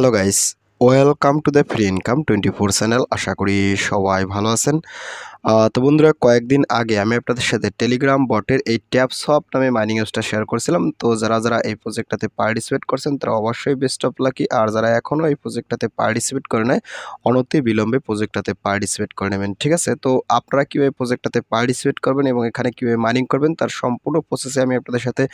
hello guys welcome to the free income twenty four channel আশা করি সবাই ভালো আছেন তো বন্ধুরা কয়েকদিন আগে আমি আপনাদের সাথে টেলিগ্রাম বটের এই ট্যাপ সব নামে মাইনিং অ্যাপসটা শেয়ার করছিলাম তো যারা যারা এই প্রজেক্টটাতে পার্টিসিপেট করছেন তারা অবশ্যই বেস্ট অফ লাকি আর যারা এখনও এই প্রজেক্টটাতে পার্টিসিপেট করে নেয় অনতি বিলম্বে প্রজেক্টটাতে পার্টিসিপেট করে নেবেন ঠিক আছে তো আপনারা কীভাবে প্রজেক্টটাতে পার্টিসিপেট করবেন এবং এখানে কীভাবে মাইনিং করবেন তার সম্পূর্ণ প্রসেসে আমি আপনাদের সাথে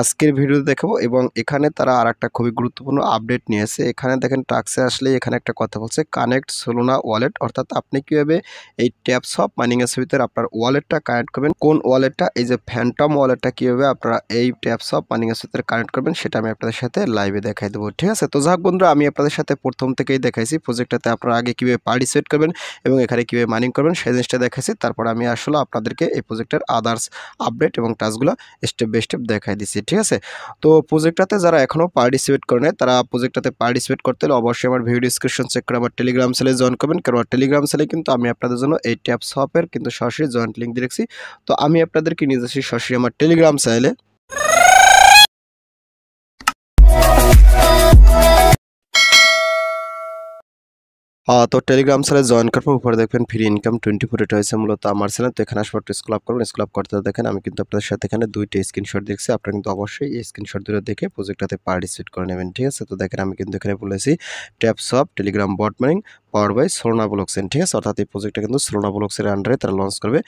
আজকের ভিডিও দেখাবো এবং এখানে তারা আর একটা খুবই গুরুত্বপূর্ণ আপডেট নিয়েছে এখানে দেখেন টাক্সে আসলে এখানে একটা কথা বলছে কানেক্ট সোলোনা ওয়ালেট অর্থাৎ আপনি কীভাবে এই ট্যাপ সব মাইনিং ভিতরে আপনার ওয়ালেটটা কানেক্ট করবেন কোন ওয়ালেটটা এই যে ফ্যান্টম ওয়ালেটটা কীভাবে আপনারা এই ট্যাপ সব মাইনিং এর ভিতরে কানেক্ট করবেন সেটা আমি আপনাদের সাথে লাইভে দেখাই দেবো ঠিক আছে তো যাক বন্ধুরা আমি আপনাদের সাথে প্রথম থেকেই দেখাইছি প্রজেক্টটাতে আপনারা আগে কীভাবে পার্টিসিপেট করবেন এবং এখানে কীভাবে মাইনিং করবেন সেই জিনিসটা দেখাইছি তারপর আমি আসলে আপনাদেরকে এই প্রজেক্টের আদার্স আপডেট এবং টাস্কগুলো স্টেপ বাই স্টেপ দেখাই দিচ্ছি ঠিক আছে তো প্রজেক্টটাতে যারা এখনও পার্টিসিপেট করে নেয় তারা প্রজেক্টটাতে পার্টিসিপেট করতে হলে অবশ্যই ভিডিও ডিসক্রিপশন চেক করা বা টেলিগ্রাম চ্যানেলে জয়েন করবেন কারণ টেলিগ্রাম চ্যানেলে কিন্তু আমি আপনাদের জন্য এই ট্যাব শপ এর কিন্তু সরাসরি জয়েন লিংক দিচ্ছি তো আমি আপনাদেরকে নিয়ে যাচ্ছি সরাসরি আমার টেলিগ্রাম চ্যানেলে তো টেলিগ্রাম স্যারে জয়েন করবো উপরে দেখবেন ফ্রি ইনকাম টোয়েন্টি ফোর এটা হয়েছে মূলত আমার চ্যানেল তো এখানে আসবার স্কুল আপ করবেন স্কুল আপ করতে দেখেন আমি কিন্তু আপনাদের সাথে এখানে দুইটা স্ক্রিনশট দেখছি আপনারা কিন্তু অবশ্যই এই স্ক্রিনশট দুটো দেখে প্রজেক্টটাতে পার্টিসিপেট করে নেবেন ঠিক আছে তো দেখেন আমি কিন্তু এখানে বলেছি ট্যাপস অফ টেলিগ্রাম বট মারিং পাওয়ার বাই সোলোনা ব্লকসেন ঠিক আছে অর্থাৎ এই প্রজেক্টটা কিন্তু সোলোনা ব্লকসের আন্ডারে তারা লঞ্চ করবে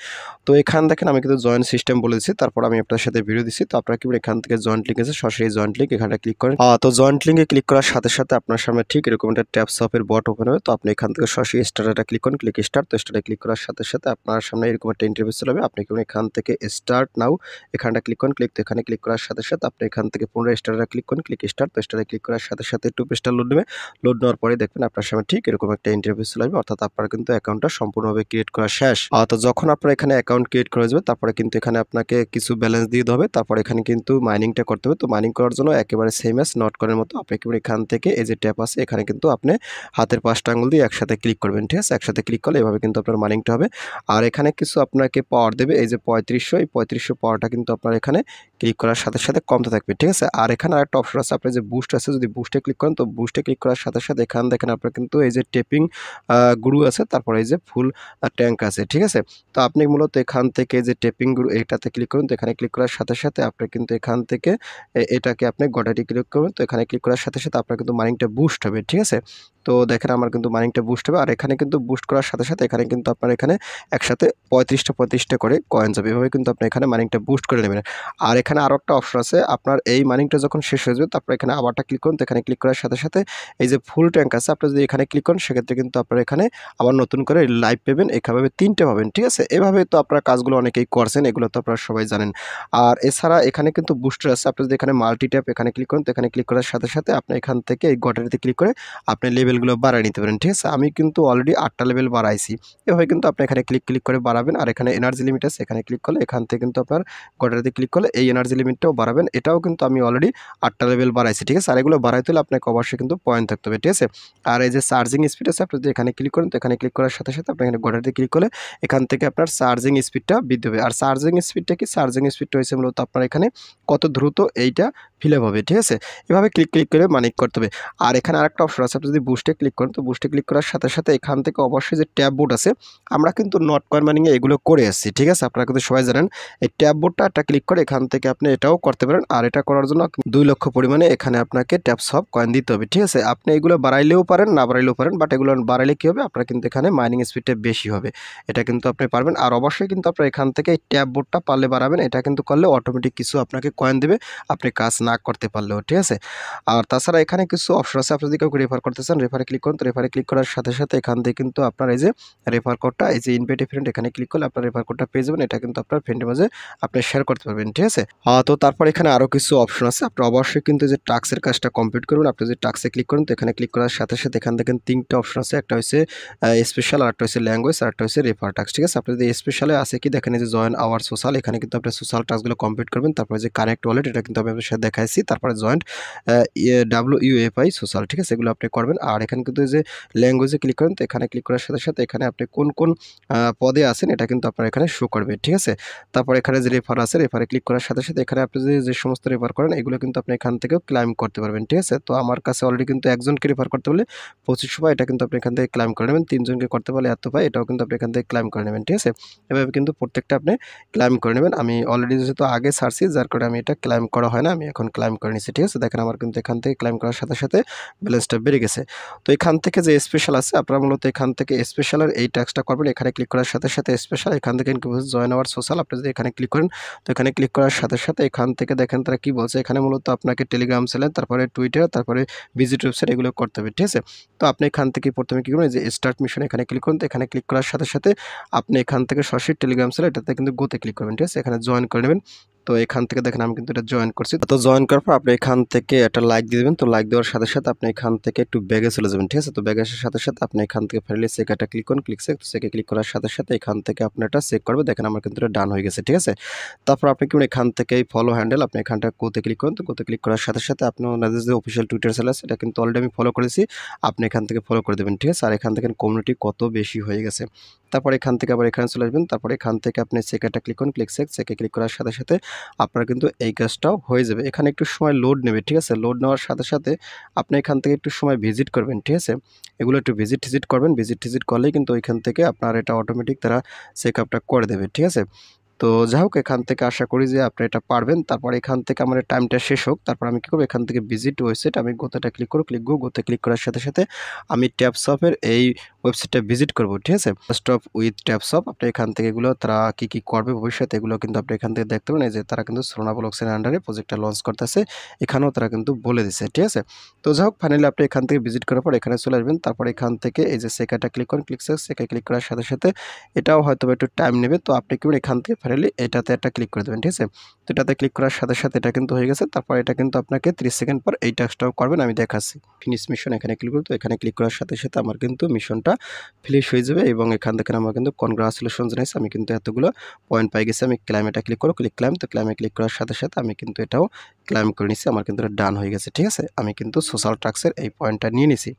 তো এখান দেখেন আমি কিন্তু জয়েন্ট সিস্টেম বলেছি তারপর আমি আপনার সাথে ভিডিও দিচ্ছি তো আপনারা কিন্তু এখান থেকে জয়েন্ট লিঙ্ক আছে সরাসরি জয়েন্ট লিঙ্ক এখানে ক্লিক করেন তো জয়েন্ট লিঙ্কে ক্লিক করার সাথে সাথে আপনার সামনে ঠিক এরকম একটা ট্যাপ শপের বট ওপেন হবে তো আপনি এখান থেকে সরাসরি স্টার্টারটা ক্লিক করুন ক্লিক স্টার্ট তো স্টার্টে ক্লিক করার সাথে সাথে আপনার সামনে এরকম একটা ইন্টারভিউ চলে আপনি কিন্তু এখান থেকে স্টার্ট নাও এখানটা ক্লিক করুন ক্লিক তো এখানে ক্লিক করার সাথে সাথে আপনি এখান থেকে পুনরায় স্টার্টারটা ক্লিক করুন ক্লিক স্টার্ট তো স্টার্টে ক্লিক করার সাথে সাথে টু পেস্টার লোড নেবে লোড নেওয়ার পরে দেখবেন আপনার সামনে ঠিক এরকম একটা ইন্টারভিউ চলে আসবে অর্থাৎ আপনার কিন্তু অ্যাকাউন্টটা সম্পূর্ণভাবে ক্রিয়েট করা শেষ তো যখন আপনার এখানে অ্যাকাউন্ট ক্রিয়েট করা যাবে তারপরে কিন্তু এখানে আপনাকে কিছু ব্যালেন্স দিয়ে হবে তারপর এখানে কিন্তু মাইনিংটা করতে হবে তো মাইনিং করার জন্য একেবারে সেম অ্যাস নট করার মতো আপনি একেবারে এখান থেকে এই যে ট্যাপ আছে এখানে কিন্তু আপনি হাতের পাঁচটা আঙুল দিয়ে একসাথে ক্লিক করবেন ঠিক আছে একসাথে ক্লিক করলে এভাবে কিন্তু আপনার মাইনিংটা হবে আর এখানে কিছু আপনাকে পাওয়ার দেবে এই যে পঁয়ত্রিশশো এই পঁয়ত্রিশশো পাওয়ারটা কিন্তু আপনার এখানে ক্লিক করার সাথে সাথে কমতে থাকবে ঠিক আছে আর এখানে আরেকটা অপশন আছে আপনার যে বুস্ট আছে যদি বুস্টে ক্লিক করেন তো বুস্টে ক্লিক করার সাথে সাথে এখান দেখেন আপনার কিন্তু এই যে টেপিং গুরু আছে তারপরে এই যে ফুল ট্যাঙ্ক আছে ঠিক আছে তো আপনি মূলত এখান থেকে যে টেপিং গুরু এটাতে ক্লিক করুন তো এখানে ক্লিক করার সাথে সাথে আপনার কিন্তু এখান থেকে এটাকে আপনি গটাটি ক্লিক করবেন তো এখানে ক্লিক করার সাথে সাথে আপনার কিন্তু মাইনিংটা বুস্ট হবে ঠিক আছে তো দেখেন আমার কিন্তু মাইনিংটা বুস্ট হবে আর এখানে কিন্তু বুস্ট করার সাথে সাথে এখানে কিন্তু আপনার এখানে একসাথে পঁয়ত্রিশটা পঁয়ত্রিশটা করে কয়েন যাবে এভাবে কিন্তু আপনি এখানে মাইনিংটা বুস্ট করে নেবেন আর এখানে আরও একটা অপশন আছে আপনার এই মাইনিংটা যখন শেষ হয়ে যাবে তারপর এখানে আবারটা ক্লিক করুন তো এখানে ক্লিক করার সাথে সাথে এই যে ফুল ট্যাঙ্ক আছে আপনি যদি এখানে ক্লিক করেন সেক্ষেত্রে কিন্তু আপনার এখানে আবার নতুন করে লাইভ পেবেন এভাবে তিনটে পাবেন ঠিক আছে এভাবে তো আপনার কাজগুলো অনেকেই করছেন এগুলো তো আপনারা সবাই জানেন আর এছাড়া এখানে কিন্তু বুস্টার আছে আপনি যদি এখানে মাল্টি ট্যাপ এখানে ক্লিক করুন তো এখানে ক্লিক করার সাথে সাথে আপনি এখান থেকে এই গটারিতে ক্লিক করে আপনি লেভেলগুলো বাড়ায় নিতে পারেন ঠিক আছে আমি কিন্তু অলরেডি আটটা লেভেল বাড়াইছি এভাবে কিন্তু আপনি এখানে ক্লিক ক্লিক করে বাড়াবেন আর এখানে এনার্জি লিমিট আছে এখানে ক্লিক করলে এখান থেকে কিন্তু আপনার গটারিতে ক্লিক করলে এই এনার্জি লিমিটটাও বাড়াবেন এটাও কিন্তু আমি অলরেডি আটটা লেভেল বাড়াইছি ঠিক আছে আর এগুলো বাড়াইতে হলে আপনাকে অবশ্যই কিন্তু পয়েন্ট থাকতে হবে ঠিক আছে আর এই যে চার্জিং স্পিড আছে আপনি যদি এখানে ক্লিক করেন তো এখানে ক্লিক করার সাথে সাথে আপনি এখানে গোটাতে ক্লিক করলে এখান থেকে আপনার চার্জিং স্পিডটা বৃদ্ধি হবে আর চার্জিং স্পিডটা কি চার্জিং স্পিডটা হয়েছে মূলত আপনার এখানে কত দ্রুত এইটা ফিল আপ হবে ঠিক আছে এভাবে ক্লিক ক্লিক করে মানিক করতে হবে আর এখানে আরেকটা অপশন আছে আপনি যদি বুস্টে ক্লিক করেন তো বুস্টে ক্লিক করার সাথে সাথে এখান থেকে অবশ্যই যে ট্যাব বোর্ড আছে আমরা কিন্তু নট কয়েন মাইনিংয়ে এগুলো করে আসছি ঠিক আছে আপনারা কিন্তু সবাই জানেন এই ট্যাব বোর্ডটা একটা ক্লিক করে এখান থেকে আপনি এটাও করতে পারেন আর এটা করার জন্য দুই লক্ষ পরিমাণে এখানে আপনাকে ট্যাপ সব কয়েন দিতে হবে ঠিক আছে আপনি এগুলো বাড়াইলেও পারেন না বাড়াইলেও পারেন বাট এগুলো বাড়াইলে কী হবে আপনার কিন্তু এখানে মাইনিং স্পিডটা বেশি হবে এটা কিন্তু আপনি পারবেন আর অবশ্যই কিন্তু আপনার এখান থেকে এই ট্যাব বোর্ডটা পারলে বাড়াবেন এটা কিন্তু করলে অটোমেটিক কিছু আপনাকে কয়েন দেবে আপনি কাজ না করতে পারলেও ঠিক আছে আর তাছাড়া এখানে কিছু অপশন আছে আপনি যদি কাউকে রেফার করতে চান রেফারে ক্লিক করুন তো রেফারে ক্লিক করার সাথে সাথে এখান থেকে কিন্তু আপনার এই যে রেফার কোডটা এই যে ইনভাইট ফ্রেন্ড এখানে ক্লিক করলে আপনার রেফার কোডটা পেয়ে যাবেন এটা কিন্তু আপনার ফ্রেন্ডের মাঝে আপনি শেয়ার করতে পারবেন ঠিক আছে তো তারপর এখানে আরও কিছু অপশন আছে আপনি অবশ্যই কিন্তু যে টাক্সের কাজটা কমপ্লিট করবেন আপনি যদি টাক্সে ক্লিক করুন তো এখানে ক্লিক করার সাথে সাথে এখান থেকে তিনটা অপশন আছে একটা হচ্ছে স্পেশাল আর একটা হচ্ছে ল্যাঙ্গুয়েজ আর একটা হচ্ছে রেফার টাক্স ঠিক আছে আপনি যদি স্পেশালে আছে কি দেখেন যে জয়েন আওয়ার সোশ্যাল এখানে কিন্তু আপনি সোশ্যাল টাক্সগুলো কমপ্লিট করবেন তারপরে যে কানেক্ট ওয়ালেট এটা কিন্তু আপনি আপনার সাথে দেখাইছি তারপরে জয়েন্ট ডাব্লিউ ইউএফআই সোশ্যাল ঠিক আছে এগুলো আপনি করবেন আর এখানে কিন্তু যে ল্যাঙ্গুয়েজে ক্লিক করেন তো এখানে ক্লিক করার সাথে সাথে এখানে আপনি কোন কোন পদে আছেন এটা কিন্তু আপনার এখানে শো করবে ঠিক আছে তারপর এখানে যে রেফার আছে রেফারে ক্লিক করার সাথে সাথে এখানে আপনি যে যে সমস্ত রেফার করেন এগুলো কিন্তু আপনি এখান থেকেও ক্লাইম করতে পারবেন ঠিক আছে তো আমার কাছে অলরেডি কিন্তু একজনকে রেফার করতে বলে পঁচিশশো পায় এটা কিন্তু আপনি এখান থেকে ক্লাইম করে নেবেন তিনজনকে করতে পারলে এত পায় এটাও কিন্তু আপনি এখান থেকে ক্লাইম করে নেবেন ঠিক আছে এভাবে কিন্তু প্রত্যেকটা আপনি ক্লাইম করে নেবেন আমি অলরেডি যেহেতু আগে সারছি যার কারণে আমি এটা ক্লাইম করা হয় না আমি এখন এখন ক্লাইম করে নিচ্ছে ঠিক আছে দেখেন আমার কিন্তু এখান থেকে ক্লাইম করার সাথে সাথে ব্যালেন্সটা বেড়ে গেছে তো এখান থেকে যে স্পেশাল আছে আপনারা মূলত এখান থেকে স্পেশালের এই ট্যাক্সটা করবেন এখানে ক্লিক করার সাথে সাথে স্পেশাল এখান থেকে জয়েন আওয়ার সোশ্যাল আপনি যদি এখানে ক্লিক করেন তো এখানে ক্লিক করার সাথে সাথে এখান থেকে দেখেন তারা কি বলছে এখানে মূলত আপনাকে টেলিগ্রাম চ্যানেল তারপরে টুইটার তারপরে ভিজিট ওয়েবসাইট এগুলো করতে হবে ঠিক আছে তো আপনি এখান থেকে প্রথমে কী করবেন যে স্টার্ট মিশন এখানে ক্লিক করুন তো এখানে ক্লিক করার সাথে সাথে আপনি এখান থেকে সরাসরি টেলিগ্রাম চ্যানেল এটাতে কিন্তু গোতে ক্লিক করবেন ঠিক আছে এখানে জয়েন করে নেবেন তো এখান থেকে দেখেন আমি কিন্তু এটা জয়েন করছি তো জয়েন করার পর আপনি এখান থেকে একটা লাইক দিয়ে দেবেন তো লাইক দেওয়ার সাথে সাথে আপনি এখান থেকে একটু ব্যাগে চলে যাবেন ঠিক আছে তো ব্যাগে আসার সাথে সাথে আপনি এখান থেকে ফেলে সেকাটা ক্লিক করুন ক্লিক সেক সেকে ক্লিক করার সাথে সাথে এখান থেকে আপনি এটা চেক করবে দেখেন আমার কিন্তু এটা ডান হয়ে গেছে ঠিক আছে তারপর আপনি কিন্তু এখান থেকে এই ফলো হ্যান্ডেল আপনি এখানটা কোতে ক্লিক করুন তো কোতে ক্লিক করার সাথে সাথে আপনি ওনাদের যে অফিসিয়াল টুইটার চ্যানেল আছে এটা কিন্তু অলরেডি আমি ফলো করেছি আপনি এখান থেকে ফলো করে দেবেন ঠিক আছে আর এখান থেকে কমিউনিটি কত বেশি হয়ে গেছে তারপর এখান থেকে আবার এখানে চলে আসবেন তারপর এখান থেকে আপনি সেকেটা ক্লিক করুন ক্লিক সেক সেকে ক্লিক করার সাথে সাথে আপনার কিন্তু এই কাজটাও হয়ে যাবে এখানে একটু সময় লোড নেবে ঠিক আছে লোড নেওয়ার সাথে সাথে আপনি এখান থেকে একটু সময় ভিজিট করবেন ঠিক আছে এগুলো একটু ভিজিট ভিজিট করবেন ভিজিট ভিজিট করলেই কিন্তু ওইখান থেকে আপনার এটা অটোমেটিক তারা চেক আপটা করে দেবে ঠিক আছে তো যাই হোক এখান থেকে আশা করি যে আপনি এটা পারবেন তারপর এখান থেকে আমার টাইমটা শেষ হোক তারপর আমি কী করবো এখান থেকে ভিজিট ওয়েবসাইট আমি গোতেটা ক্লিক করবো ক্লিক করবো গোতে ক্লিক করার সাথে সাথে আমি ট্যাপসপের এই ওয়েবসাইটটা ভিজিট করবো ঠিক আছে স্টপ উইথ ট্যাপসপ আপনি এখান থেকে এগুলো তারা কী কী করবে ভবিষ্যতে এগুলো কিন্তু আপনি এখান থেকে দেখতে পারেন যে তারা কিন্তু সোনা ব্লকসের আন্ডারে প্রজেক্টটা লঞ্চ করতেছে এখানেও তারা কিন্তু বলে দিছে ঠিক আছে তো যাই হোক ফাইনালি আপনি এখান থেকে ভিজিট করার পর এখানে চলে আসবেন তারপর এখান থেকে এই যে সেকাটা ক্লিক করেন ক্লিক সেকা ক্লিক করার সাথে সাথে এটাও হয়তো একটু টাইম নেবে তো আপনি কি এখান থেকে ফাইনালি এটাতে একটা ক্লিক করে দেবেন ঠিক আছে তো এটাতে ক্লিক করার সাথে সাথে এটা কিন্তু হয়ে গেছে তারপর এটা কিন্তু আপনাকে ত্রিশ সেকেন্ড পর এই টাস্কটাও করবেন আমি দেখাচ্ছি ফিনিশ মিশন এখানে ক্লিক করব তো এখানে ক্লিক করার সাথে সাথে আমার কিন্তু মিশনটা ফিনিশ হয়ে যাবে এবং এখান থেকে আমার কিন্তু কনগ্রাচুলেশন জানাইছে আমি কিন্তু এতগুলো পয়েন্ট পাই গেছি আমি ক্লাইমেটা ক্লিক করো ক্লিক ক্লাইম তো ক্লাইমে ক্লিক করার সাথে সাথে আমি কিন্তু এটাও ক্লাইম করে নিছি আমার কিন্তু ডান হয়ে গেছে ঠিক আছে আমি কিন্তু সোশ্যাল ট্যাক্সের এই পয়েন্টটা নিয়ে নিছি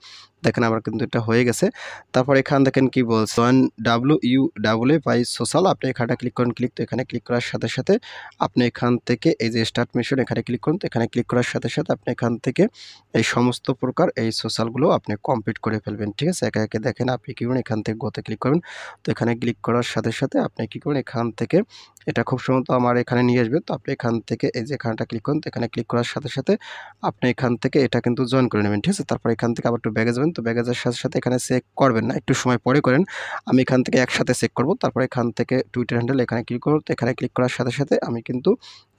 দেখেন আমার কিন্তু এটা হয়ে গেছে তারপর এখান দেখেন কি বলছে one W U W by social আপনি এখানটা ক্লিক করেন ক্লিক তো এখানে ক্লিক করার সাথে সাথে আপনি এখান থেকে এই যে স্টার্ট মেশিন এখানে ক্লিক করুন তো এখানে ক্লিক করার সাথে সাথে আপনি এখান থেকে এই সমস্ত প্রকার এই সোশ্যালগুলো আপনি কমপ্লিট করে ফেলবেন ঠিক আছে একে একে দেখেন আপনি কী করুন এখান থেকে গোতে ক্লিক করবেন তো এখানে ক্লিক করার সাথে সাথে আপনি কী করুন এখান থেকে এটা খুব সম্ভবত আমার এখানে নিয়ে আসবে তো আপনি এখান থেকে এই যে এখানটা ক্লিক করুন তো এখানে ক্লিক করার সাথে সাথে আপনি এখান থেকে এটা কিন্তু জয়েন করে নেবেন ঠিক আছে তারপর এখান থেকে আবার একটু ব্যাগে যাবেন তো ব্যাগেজের সাথে সাথে এখানে চেক করবেন না একটু সময় পরে করেন আমি এখান থেকে একসাথে চেক করব তারপর এখান থেকে টুইটার হ্যান্ডেল এখানে ক্লিক করব তো এখানে ক্লিক করার সাথে সাথে আমি কিন্তু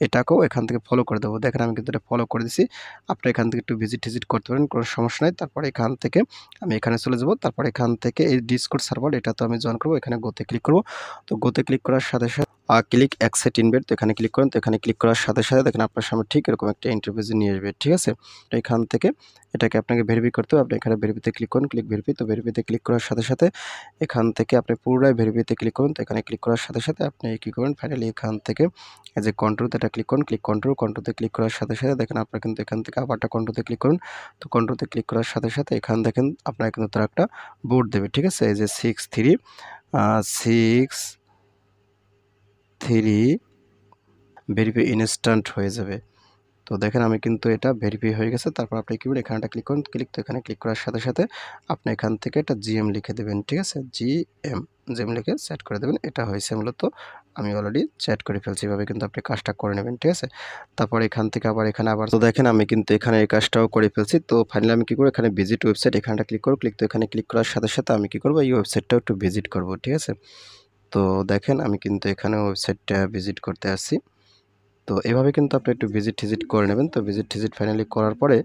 এটাকেও এখান থেকে ফলো করে দেবো দেখেন আমি কিন্তু এটা ফলো করে দিছি আপনি এখান থেকে একটু ভিজিট ভিজিট করতে পারেন কোনো সমস্যা নেই তারপর এখান থেকে আমি এখানে চলে যাব তারপর এখান থেকে এই ডিসকোড সার্ভার এটা তো আমি জয়েন করবো এখানে গোতে ক্লিক করব তো গোতে ক্লিক করার সাথে সাথে ক্লিক অ্যাকসেট ইনভেট তো এখানে ক্লিক করেন তো এখানে ক্লিক করার সাথে সাথে দেখেন আপনার সামনে ঠিক এরকম একটা ইন্টারভিউ নিয়ে আসবে ঠিক আছে তো এখান থেকে এটাকে আপনাকে ভেরিফি করতে হবে আপনি এখানে ভেরিফিতে ক্লিক করুন ক্লিক ভেরিফি তো ভেরিফিতে ক্লিক করার সাথে সাথে এখান থেকে আপনি পুরোটাই ভেরিফিতে ক্লিক করুন তো এখানে ক্লিক করার সাথে সাথে আপনি কী করুন ফাইনালি এখান থেকে এই যে কন্ট্রোল এটা ক্লিক করুন ক্লিক কন্ট্রোল কন্ট্রোতে ক্লিক করার সাথে সাথে দেখেন আপনার কিন্তু এখান থেকে আবারটা কন্ট্রোতে ক্লিক করুন তো কন্ট্রোতে ক্লিক করার সাথে সাথে এখান দেখেন আপনার কিন্তু তার একটা বোর্ড দেবে ঠিক আছে এই যে six three six three verify instant হয়ে যাবে তো দেখেন আমি কিন্তু এটা ভেরিফাই হয়ে গেছে তারপর আপনি কী করবেন এখানটা ক্লিক করুন ক্লিক তো এখানে ক্লিক করার সাথে সাথে আপনি এখান থেকে এটা জিএম লিখে দেবেন ঠিক আছে জিএম জিএম লিখে সেট করে দেবেন এটা হয়েছে মূলত আমি অলরেডি চ্যাট করে ফেলছি এভাবে কিন্তু আপনি কাজটা করে নেবেন ঠিক আছে তারপর এখান থেকে আবার এখানে আবার তো দেখেন আমি কিন্তু এখানে এই কাজটাও করে ফেলছি তো ফাইনালি আমি কী করবো এখানে ভিজিট ওয়েবসাইট এখানটা ক্লিক করবো ক্লিক তো এখানে ক্লিক করার সাথে সাথে আমি কী করবো এই ওয়েবসাইটটাও একটু ভিজিট করবো ঠিক আছে তো দেখেন আমি কিন্তু এখানে ওয়েবসাইটটা ভিজিট করতে আসছি তো এভাবে কিন্তু আপনি একটু ভিজিট ঠিজিট করে নেবেন তো ভিজিট ভিজিট ফাইনালি করার পরে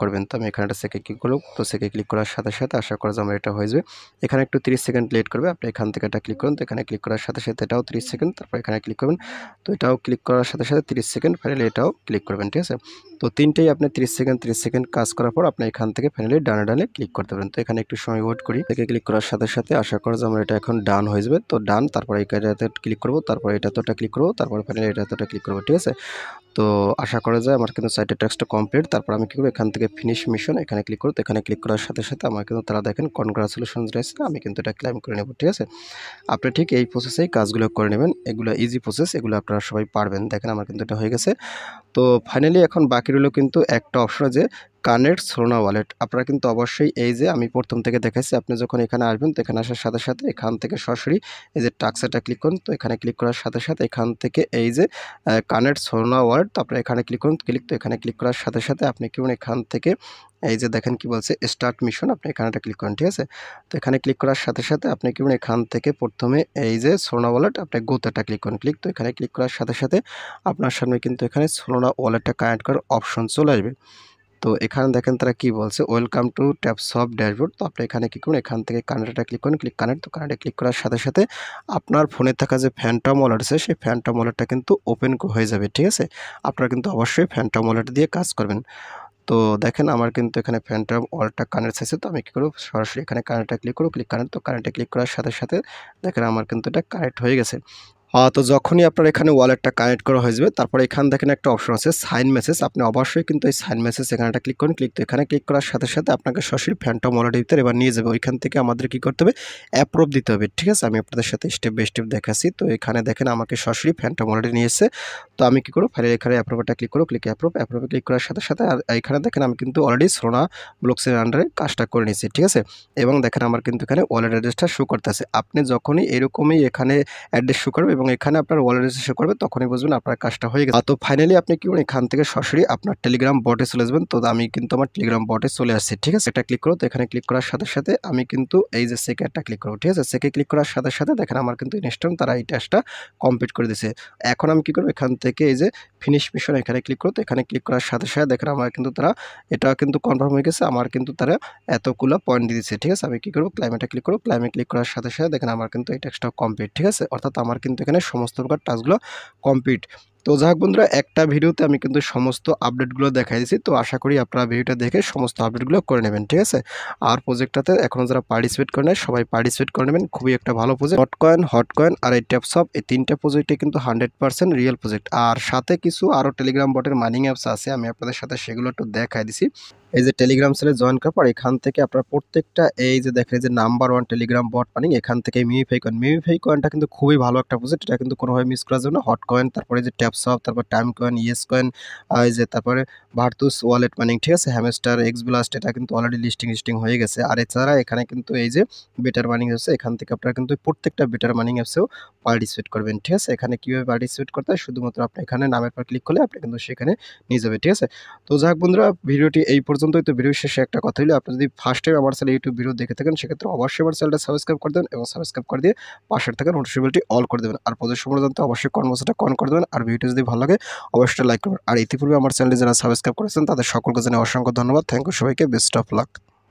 করবেন তো আমি এখানে একটা সেকে ক্লিক করব তো সেকে ক্লিক করার সাথে সাথে আশা করা যে আমার এটা হয়ে যাবে এখানে একটু তিরিশ সেকেন্ড লেট করবে আপনি এখান থেকে এটা ক্লিক করুন তো এখানে ক্লিক করার সাথে সাথে এটাও তিরিশ সেকেন্ড তারপর এখানে ক্লিক করবেন তো এটাও ক্লিক করার সাথে সাথে তিরিশ সেকেন্ড ফাইনালি এটাও ক্লিক করবেন ঠিক আছে তো তিনটেই আপনি তিরিশ সেকেন্ড তিরিশ সেকেন্ড কাজ করার পর আপনি এখান থেকে ফাইনালি ডানে ডানে ক্লিক করতে পারেন তো এখানে একটু সময় ওয়েট করি থেকে ক্লিক করার সাথে সাথে আশা করা যে আমার এটা এখন ডান হয়ে যাবে তো ডান তারপর এটাতে ক্লিক করব তারপর এটাতেটা ক্লিক করবো তারপর ফাইনালি এটা এটাতেটা ক্লিক করবো ঠিক আছে তো আশা করা যায় আমার কিন্তু সাইটের ট্যাক্সটা কমপ্লিট তারপর আমি কী করবো এখান থেকে ফিনিশ মিশন এখানে ক্লিক করো তো এখানে ক্লিক করার সাথে সাথে আমার কিন্তু তারা দেখেন কনগ্রাচুলেশন রয়েছে আমি কিন্তু এটা ক্লাইম করে নেব ঠিক আছে আপনি ঠিক এই প্রসেসেই কাজগুলো করে নেবেন এগুলো ইজি প্রসেস এগুলো আপনারা সবাই পারবেন দেখেন আমার কিন্তু এটা হয়ে গেছে তো ফাইনালি এখন বাকি রইল কিন্তু একটা অপশন যে কানের সোনা ওয়ালেট আপনারা কিন্তু অবশ্যই এই যে আমি প্রথম থেকে দেখাইছি আপনি যখন এখানে আসবেন তো এখানে আসার সাথে সাথে এখান থেকে সরাসরি এই যে টাক্সাটা ক্লিক করুন তো এখানে ক্লিক করার সাথে সাথে এখান থেকে এই যে কানের সোনা ওয়ালেট তো আপনারা এখানে ক্লিক করুন ক্লিক তো এখানে ক্লিক করার সাথে সাথে আপনি বলুন এখান থেকে এই যে দেখেন কি বলছে স্টার্ট মিশন আপনি এখানেটা ক্লিক করেন ঠিক আছে তো এখানে ক্লিক করার সাথে সাথে আপনি কি এখান থেকে প্রথমে এই যে সোনা ওয়ালেট আপনি গোতাটা ক্লিক করুন ক্লিক তো এখানে ক্লিক করার সাথে সাথে আপনার সামনে কিন্তু এখানে সোনা ওয়ালেটটা কানেক্ট করার অপশন চলে আসবে তো এখানে দেখেন তারা কি বলছে welcome to TapSwap dashboard তো আপনি এখানে কী করুন এখান থেকে কানেক্টটা ক্লিক করুন ক্লিক কানেক্ট তো কানেক্টে ক্লিক করার সাথে সাথে আপনার ফোনে থাকা যে ফ্যানটম ওয়ালেট আছে সেই ফ্যান্টম ওয়ালেটটা কিন্তু ওপেন হয়ে যাবে ঠিক আছে আপনারা কিন্তু অবশ্যই ফ্যান্টম ওয়ালেট দিয়ে কাজ করবেন তো দেখেন আমার কিন্তু এখানে ফ্যানটা অলটা কানেক্ট আছে তো আমি কী করবো সরাসরি এখানে কানেক্টটা ক্লিক করবো ক্লিক কানেক্ট তো কানেক্টে ক্লিক করার সাথে সাথে দেখেন আমার কিন্তু এটা কানেক্ট হয়ে গেছে তো যখনই আপনার এখানে ওয়ালেটটা কানেক্ট করা হয়ে যাবে তারপর এখান দেখেন একটা অপশন আছে সাইন মেসেজ আপনি অবশ্যই কিন্তু এই সাইন মেসেজ এখানেটা ক্লিক করুন ক্লিক তো এখানে ক্লিক করার সাথে সাথে আপনাকে সরাসরি ফ্যান্টম ওয়ালেট ভিতরে এবার নিয়ে যাবে ওইখান থেকে আমাদের কি করতে হবে অ্যাপ্রুভ দিতে হবে ঠিক আছে আমি আপনাদের সাথে স্টেপ বাই স্টেপ দেখাচ্ছি তো এখানে দেখেন আমাকে সরাসরি ফ্যান্টম ওয়ালেটে নিয়ে এসে তো আমি কি করবো ফাইলে এখানে অ্যাপ্রুভটা ক্লিক করবো ক্লিক অ্যাপ্রুভ অ্যাপ্রুভ ক্লিক করার সাথে সাথে আর এখানে দেখেন আমি কিন্তু অলরেডি সোনা ব্লকসের আন্ডারে কাজটা করে নিয়েছি ঠিক আছে এবং দেখেন আমার কিন্তু এখানে ওয়ালেট অ্যাড্রেসটা শো করতেছে আপনি যখনই এরকমই এখানে অ্যাড্রেস শো করবে এবং এখানে আপনার ওয়ালেট রেজিস্ট্রেশন করবে তখনই বুঝবেন আপনার কাজটা হয়ে গেছে তো ফাইনালি আপনি কি এখান থেকে সরাসরি আপনার টেলিগ্রাম বটে চলে আসবেন তো আমি কিন্তু আমার টেলিগ্রাম বটে চলে আসছি ঠিক আছে এটা ক্লিক করো তো এখানে ক্লিক করার সাথে সাথে আমি কিন্তু এই যে সেকেন্ডটা ক্লিক করবো ঠিক আছে সেকে ক্লিক করার সাথে সাথে দেখেন আমার কিন্তু ইনস্টন তারা এই টাস্কটা কমপ্লিট করে দিয়েছে এখন আমি কি করবো এখান থেকে এই যে ফিনিশ মিশন এখানে ক্লিক করো তো এখানে ক্লিক করার সাথে সাথে দেখেন আমার কিন্তু তারা এটা কিন্তু কনফার্ম হয়ে গেছে আমার কিন্তু তারা এতগুলো পয়েন্ট দিয়েছে ঠিক আছে আমি কি করবো ক্লাইমেটে ক্লিক করবো ক্লাইমে ক্লিক করার সাথে সাথে দেখেন আমার কিন্তু এই টাস্কটা কমপ্লিট ঠিক আছে অর্থাৎ আমার কিন্তু এখানে সমস্ত প্রকার টাস্কগুলো কমপ্লিট তো যাই বন্ধুরা একটা ভিডিওতে আমি কিন্তু সমস্ত আপডেটগুলো দেখাই দিয়েছি তো আশা করি আপনারা ভিডিওটা দেখে সমস্ত আপডেটগুলো করে নেবেন ঠিক আছে আর প্রজেক্টটাতে এখনও যারা পার্টিসিপেট করে নেয় সবাই পার্টিসিপেট করে নেবেন খুবই একটা ভালো project hot coin hot coin আর এই ট্যাপসপ এই তিনটা প্রজেক্টে কিন্তু হান্ড্রেড পার্সেন্ট রিয়েল প্রজেক্ট আর সাথে কিছু আরও টেলিগ্রাম বটের মাইনিং অ্যাপস আছে আমি আপনাদের সাথে সেগুলো একটু দেখাই দিছি এই যে টেলিগ্রাম সেলে জয়েন করার পর এখান থেকে আপনার প্রত্যেকটা এই যে দেখেন যে number one Telegram bot mining এখান থেকে মিমিফাই কয়েন মিমিফাই কয়েনটা কিন্তু খুবই ভালো একটা প্রজেক্ট এটা কিন্তু কোনোভাবে মিস করার জন্য হট কয়েন তারপরে যে অ্যাপসপ তারপর টাইম কয়েন ইয়েস কয়েন এই যে তারপরে ভার্তুস ওয়ালেট মানিং ঠিক আছে হ্যামেস্টার এক্স ব্লাস্ট এটা কিন্তু অলরেডি লিস্টিং লিস্টিং হয়ে গেছে আর এছাড়া এখানে কিন্তু এই যে বেটার মানিং অ্যাপস এখান থেকে আপনারা কিন্তু প্রত্যেকটা বেটার মানিং অ্যাপসেও পার্টিসিপেট করবেন ঠিক আছে এখানে কীভাবে পার্টিসিপেট করতে হয় শুধুমাত্র আপনি এখানে নামের পর ক্লিক করলে আপনি কিন্তু সেখানে নিয়ে যাবে ঠিক আছে তো যাক বন্ধুরা ভিডিওটি এই পর্যন্তই তো ভিডিও শেষে একটা কথা হলো আপনি যদি ফার্স্ট টাইম আমার চ্যানেল ইউটিউব ভিডিও দেখে থাকেন সেক্ষেত্রে অবশ্যই আমার চ্যানেলটা সাবস্ক্রাইব করে দেবেন এবং সাবস্ক্রাইব করে দিয়ে পাশের থাকেন নোটিফিকেশনটি অল করে দেবেন আর প্রদর্শন জানতে অবশ্যই কর্মসূচিটা কন করে দেবেন আর ভিডিও ভিডিও যদি ভালো লাগে অবশ্যই লাইক করবেন আর ইতিপূর্বে আমার চ্যানেল যারা সাবস্ক্রাইব করেছেন তাদের সকলকে জানিয়ে অসংখ্য ধন্যবাদ থ্যাংক ইউ সবাইকে বেস্ট অফ লাক